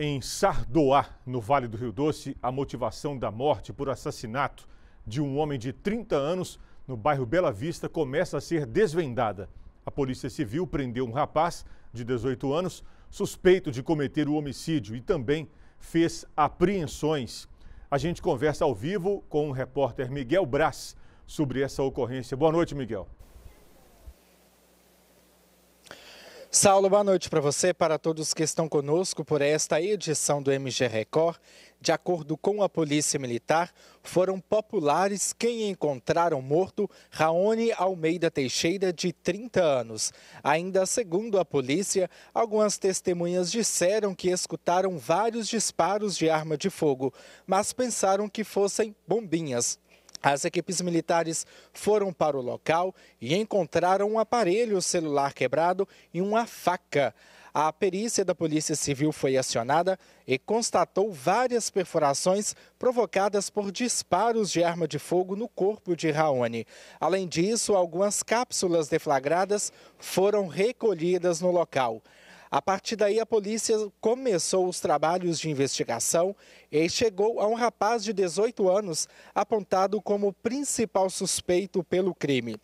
Em Sardoá, no Vale do Rio Doce, a motivação da morte por assassinato de um homem de 30 anos no bairro Bela Vista começa a ser desvendada. A Polícia Civil prendeu um rapaz de 18 anos suspeito de cometer o homicídio e também fez apreensões. A gente conversa ao vivo com o repórter Miguel Braz sobre essa ocorrência. Boa noite, Miguel. Saulo, boa noite para você, para todos que estão conosco por esta edição do MG Record. De acordo com a Polícia Militar, foram populares quem encontraram morto Raoni Almeida Teixeira, de 30 anos. Ainda segundo a polícia, algumas testemunhas disseram que escutaram vários disparos de arma de fogo, mas pensaram que fossem bombinhas as equipes militares foram para o local e encontraram um aparelho celular quebrado e uma faca. A perícia da Polícia Civil foi acionada e constatou várias perfurações provocadas por disparos de arma de fogo no corpo de Raoni. Além disso, algumas cápsulas deflagradas foram recolhidas no local. A partir daí, a polícia começou os trabalhos de investigação e chegou a um rapaz de 18 anos apontado como principal suspeito pelo crime.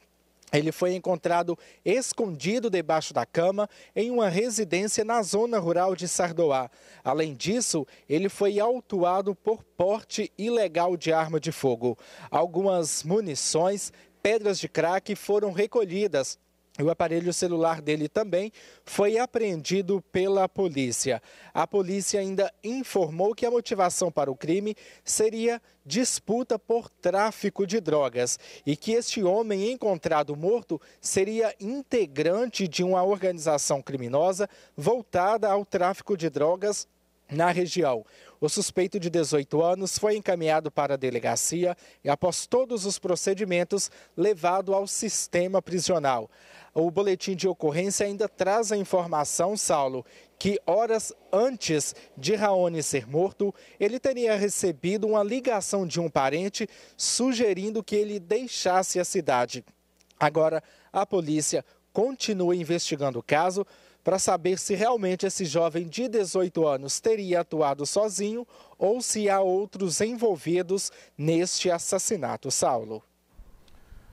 Ele foi encontrado escondido debaixo da cama em uma residência na zona rural de Sardoá. Além disso, ele foi autuado por porte ilegal de arma de fogo. Algumas munições, pedras de crack foram recolhidas o aparelho celular dele também foi apreendido pela polícia. A polícia ainda informou que a motivação para o crime seria disputa por tráfico de drogas e que este homem encontrado morto seria integrante de uma organização criminosa voltada ao tráfico de drogas na região. O suspeito de 18 anos foi encaminhado para a delegacia e, após todos os procedimentos, levado ao sistema prisional. O boletim de ocorrência ainda traz a informação, Saulo, que horas antes de Raoni ser morto, ele teria recebido uma ligação de um parente sugerindo que ele deixasse a cidade. Agora, a polícia continua investigando o caso para saber se realmente esse jovem de 18 anos teria atuado sozinho ou se há outros envolvidos neste assassinato, Saulo.